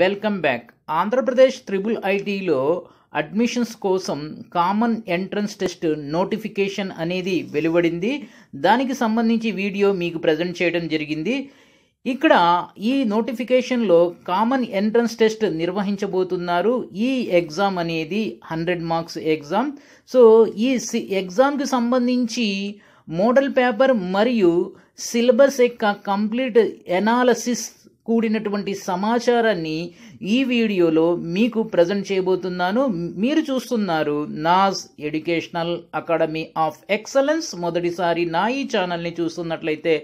welcome back Andhra Pradesh triple ఐటీలో admissions కోసం common entrance test notification అనేది వెలువడింది దానికి సంబంధించి వీడియో మీకు ప్రజెంట్ చేయడం జరిగింది ఇక్కడ ఈ నోటిఫికేషన్లో కామన్ ఎంట్రన్స్ టెస్ట్ నిర్వహించబోతున్నారు ఈ ఎగ్జామ్ అనేది హండ్రెడ్ మార్క్స్ ఎగ్జామ్ సో ఈ సి ఎగ్జామ్కి సంబంధించి మోడల్ పేపర్ మరియు సిలబస్ యొక్క కంప్లీట్ ఎనాలసిస్ కూడినటువంటి సమాచారాన్ని ఈ వీడియోలో మీకు ప్రజెంట్ చేయబోతున్నాను మీరు చూస్తున్నారు Naz educational academy of excellence మొదటిసారి నా ఈ ఛానల్ని చూస్తున్నట్లయితే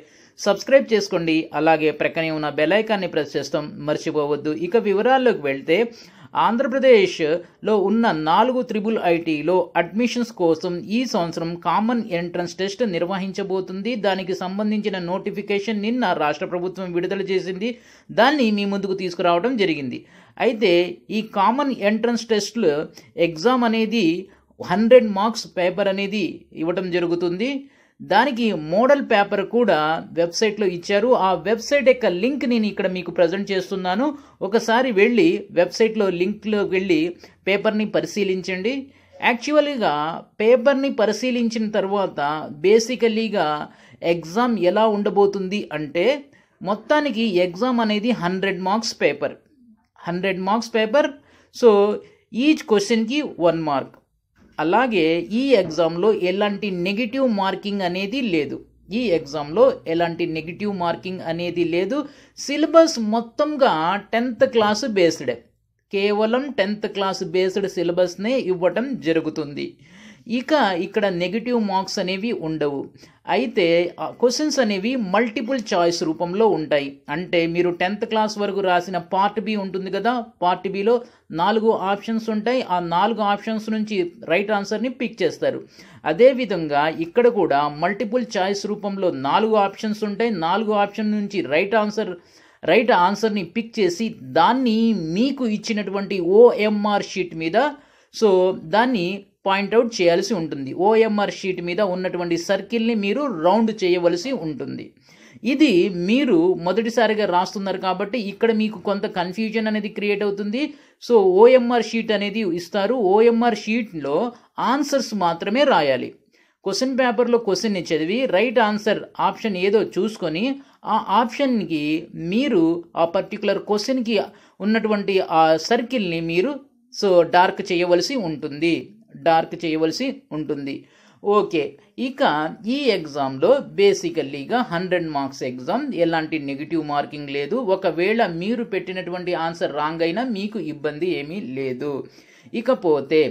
సబ్స్క్రైబ్ చేసుకోండి అలాగే ప్రక్కనే ఉన్న బెల్ ఐకాన్ని ప్రెస్ చేస్తాం మర్చిపోవద్దు ఇక వివరాల్లోకి వెళ్తే ఆంధ్రప్రదేశ్లో ఉన్న నాలుగు త్రిబుల్ ఐటీలో అడ్మిషన్స్ కోసం ఈ సంవత్సరం కామన్ ఎంట్రన్స్ టెస్ట్ నిర్వహించబోతుంది దానికి సంబంధించిన నోటిఫికేషన్ నిన్న రాష్ట్ర ప్రభుత్వం విడుదల చేసింది దాన్ని మీ ముందుకు తీసుకురావడం జరిగింది అయితే ఈ కామన్ ఎంట్రన్స్ టెస్ట్లు ఎగ్జామ్ అనేది హండ్రెడ్ మార్క్స్ పేపర్ అనేది ఇవ్వడం జరుగుతుంది దానికి మోడల్ పేపర్ కూడా వెబ్సైట్లో ఇచ్చారు ఆ వెబ్సైట్ యొక్క లింక్ నేను ఇక్కడ మీకు ప్రజెంట్ చేస్తున్నాను ఒకసారి వెళ్ళి వెబ్సైట్లో లింక్లోకి వెళ్ళి పేపర్ని పరిశీలించండి యాక్చువల్గా పేపర్ని పరిశీలించిన తర్వాత బేసికలీగా ఎగ్జామ్ ఎలా ఉండబోతుంది అంటే మొత్తానికి ఎగ్జామ్ అనేది hundred marks paper hundred marks paper so each క్వశ్చన్కి వన్ మార్క్ అలాగే ఈ ఎగ్జామ్లో ఎలాంటి నెగిటివ్ మార్కింగ్ అనేది లేదు ఈ ఎగ్జామ్లో ఎలాంటి నెగిటివ్ మార్కింగ్ అనేది లేదు సిలబస్ మొత్తంగా టెన్త్ క్లాస్ బేస్డ్ కేవలం టెన్త్ క్లాస్ బేస్డ్ సిలబస్నే ఇవ్వటం జరుగుతుంది ఇక ఇక్కడ నెగిటివ్ మార్క్స్ అనేవి ఉండవు అయితే క్వశ్చన్స్ అనేవి మల్టిపుల్ చాయిస్ రూపంలో ఉంటాయి అంటే మీరు టెన్త్ క్లాస్ వరకు రాసిన పార్ట్ బి ఉంటుంది కదా పార్ట్ బిలో నాలుగు ఆప్షన్స్ ఉంటాయి ఆ నాలుగు ఆప్షన్స్ నుంచి రైట్ ఆన్సర్ని పిక్ చేస్తారు అదేవిధంగా ఇక్కడ కూడా మల్టిపుల్ చాయిస్ రూపంలో నాలుగు ఆప్షన్స్ ఉంటాయి నాలుగు ఆప్షన్ నుంచి రైట్ ఆన్సర్ రైట్ ఆన్సర్ని పిక్ చేసి దాన్ని మీకు ఇచ్చినటువంటి ఓఎంఆర్ షీట్ మీద సో దాన్ని పాయింట్అవుట్ చేయాల్సి ఉంటుంది ఓఎంఆర్ షీట్ మీద ఉన్నటువంటి సర్కిల్ని మీరు రౌండ్ చేయవలసి ఉంటుంది ఇది మీరు మొదటిసారిగా రాస్తున్నారు కాబట్టి ఇక్కడ మీకు కొంత కన్ఫ్యూజన్ అనేది క్రియేట్ అవుతుంది సో ఓఎంఆర్ షీట్ అనేది ఇస్తారు ఓఎంఆర్ షీట్లో ఆన్సర్స్ మాత్రమే రాయాలి క్వశ్చన్ పేపర్లో క్వశ్చన్ని చదివి రైట్ ఆన్సర్ ఆప్షన్ ఏదో చూసుకొని ఆ ఆప్షన్కి మీరు ఆ పర్టికులర్ క్వశ్చన్కి ఉన్నటువంటి ఆ సర్కిల్ని మీరు సో డార్క్ చేయవలసి ఉంటుంది డార్క్ చేయవలసి ఉంటుంది ఓకే ఇక ఈ ఎగ్జామ్లో బేసికల్లీగా హండ్రెడ్ మార్క్స్ ఎగ్జామ్ ఎలాంటి నెగిటివ్ మార్కింగ్ లేదు ఒకవేళ మీరు పెట్టినటువంటి ఆన్సర్ రాంగ్ అయినా మీకు ఇబ్బంది ఏమీ లేదు ఇకపోతే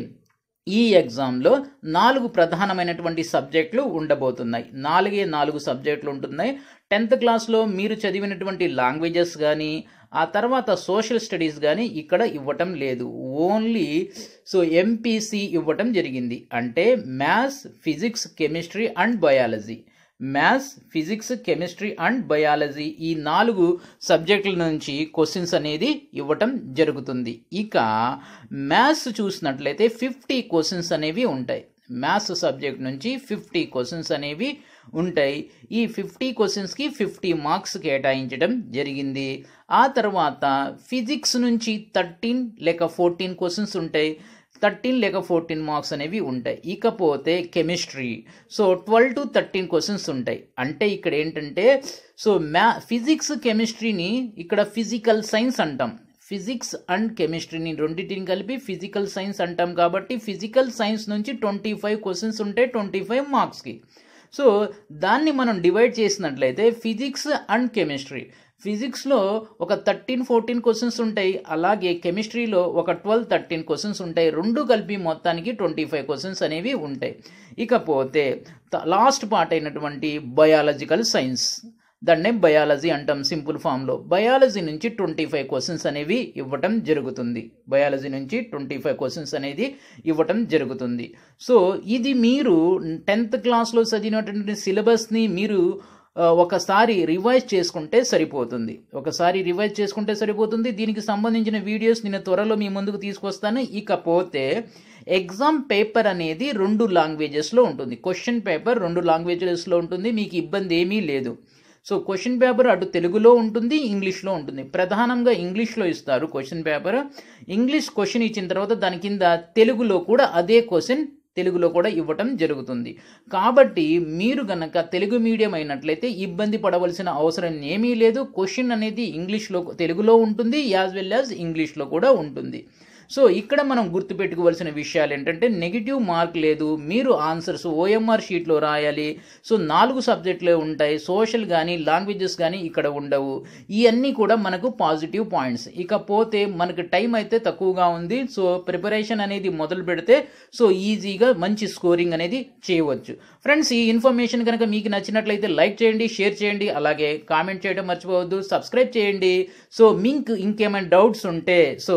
ఈ ఎగ్జామ్లో నాలుగు ప్రధానమైనటువంటి సబ్జెక్టులు ఉండబోతున్నాయి నాలుగే నాలుగు సబ్జెక్టులు ఉంటున్నాయి టెన్త్ క్లాస్లో మీరు చదివినటువంటి లాంగ్వేజెస్ కానీ ఆ తర్వాత సోషల్ స్టడీస్ కానీ ఇక్కడ ఇవ్వటం లేదు ఓన్లీ సో ఎంపీసీ ఇవ్వటం జరిగింది అంటే maths physics chemistry and biology maths physics chemistry and biology ఈ నాలుగు సబ్జెక్టుల నుంచి క్వశ్చన్స్ అనేది ఇవ్వటం జరుగుతుంది ఇక మ్యాథ్స్ చూసినట్లయితే ఫిఫ్టీ క్వశ్చన్స్ అనేవి ఉంటాయి మ్యాథ్స్ సబ్జెక్ట్ నుంచి ఫిఫ్టీ క్వశ్చన్స్ అనేవి ఉంటాయి ఈ ఫిఫ్టీ క్వశ్చన్స్కి ఫిఫ్టీ మార్క్స్ కేటాయించడం జరిగింది ఆ తర్వాత ఫిజిక్స్ నుంచి థర్టీన్ లేక ఫోర్టీన్ క్వశ్చన్స్ ఉంటాయి థర్టీన్ లేక ఫోర్టీన్ మార్క్స్ అనేవి ఉంటాయి ఇకపోతే chemistry so twelve to thirteen questions ఉంటాయి అంటే ఇక్కడ ఏంటంటే సో మ్యా ఫిజిక్స్ కెమిస్ట్రీని ఇక్కడ ఫిజికల్ సైన్స్ అంటాం ఫిజిక్స్ అండ్ కెమిస్ట్రీని రెండింటిని కలిపి ఫిజికల్ సైన్స్ అంటాం కాబట్టి ఫిజికల్ సైన్స్ నుంచి ట్వంటీ ఫైవ్ క్వశ్చన్స్ ఉంటాయి ట్వంటీ ఫైవ్ మార్క్స్కి సో దాన్ని మనం డివైడ్ చేసినట్లయితే ఫిజిక్స్ అండ్ కెమిస్ట్రీ ఫిజిక్స్లో ఒక థర్టీన్ ఫోర్టీన్ క్వశ్చన్స్ ఉంటాయి అలాగే కెమిస్ట్రీలో ఒక ట్వెల్వ్ థర్టీన్ క్వశ్చన్స్ ఉంటాయి రెండు కలిపి మొత్తానికి ట్వంటీ ఫైవ్ క్వశ్చన్స్ అనేవి ఉంటాయి ఇకపోతే లాస్ట్ పార్ట్ అయినటువంటి బయాలజికల్ సైన్స్ దాన్ని బయాలజీ అంటాం సింపుల్ ఫామ్లో బయాలజీ నుంచి ట్వంటీ ఫైవ్ క్వశ్చన్స్ అనేవి ఇవ్వటం జరుగుతుంది బయాలజీ నుంచి ట్వంటీ ఫైవ్ క్వశ్చన్స్ అనేది ఇవ్వటం జరుగుతుంది సో ఇది మీరు టెన్త్ క్లాస్లో చదివినటువంటి సిలబస్ని మీరు ఒకసారి రివైజ్ చేసుకుంటే సరిపోతుంది ఒకసారి రివైజ్ చేసుకుంటే సరిపోతుంది దీనికి సంబంధించిన వీడియోస్ నేను త్వరలో మీ ముందుకు తీసుకొస్తాను ఇకపోతే ఎగ్జామ్ పేపర్ అనేది రెండు లాంగ్వేజెస్లో ఉంటుంది క్వశ్చన్ పేపర్ రెండు లాంగ్వేజెస్లో ఉంటుంది మీకు ఇబ్బంది ఏమీ లేదు సో క్వశ్చన్ పేపర్ అటు తెలుగులో ఉంటుంది ఇంగ్లీష్లో ఉంటుంది ప్రధానంగా ఇంగ్లీష్లో ఇస్తారు క్వశ్చన్ పేపర్ ఇంగ్లీష్ క్వశ్చన్ ఇచ్చిన తర్వాత దాని కింద తెలుగులో కూడా అదే క్వశ్చన్ తెలుగులో కూడా ఇవ్వటం జరుగుతుంది కాబట్టి మీరు గనక తెలుగు మీడియం అయినట్లయితే ఇబ్బంది పడవలసిన అవసరం ఏమీ లేదు క్వశ్చన్ అనేది ఇంగ్లీష్లో తెలుగులో ఉంటుంది యాజ్ వెల్ యాజ్ ఇంగ్లీష్లో కూడా ఉంటుంది సో ఇక్కడ మనం గుర్తుపెట్టుకోవాల్సిన విషయాలు ఏంటంటే నెగిటివ్ మార్క్ లేదు మీరు ఆన్సర్స్ ఓఎంఆర్ షీట్లో రాయాలి సో నాలుగు సబ్జెక్టులే ఉంటాయి సోషల్ కానీ లాంగ్వేజెస్ కానీ ఇక్కడ ఉండవు ఇవన్నీ కూడా మనకు పాజిటివ్ పాయింట్స్ ఇకపోతే మనకు టైం అయితే తక్కువగా ఉంది సో ప్రిపరేషన్ అనేది మొదలు పెడితే సో ఈజీగా ఈజీగా మంచి స్కోరింగ్ అనేది చేయవచ్చు ఫ్రెండ్స్ ఈ ఇన్ఫర్మేషన్ కనుక మీకు నచ్చినట్లయితే లైక్ చేయండి షేర్ చేయండి అలాగే కామెంట్ చేయడం మర్చిపోవద్దు సబ్స్క్రైబ్ చేయండి సో మీకు ఇంకేమైనా డౌట్స్ ఉంటే సో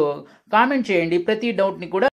కామెంట్ చేయండి ప్రతి డౌట్ని కూడా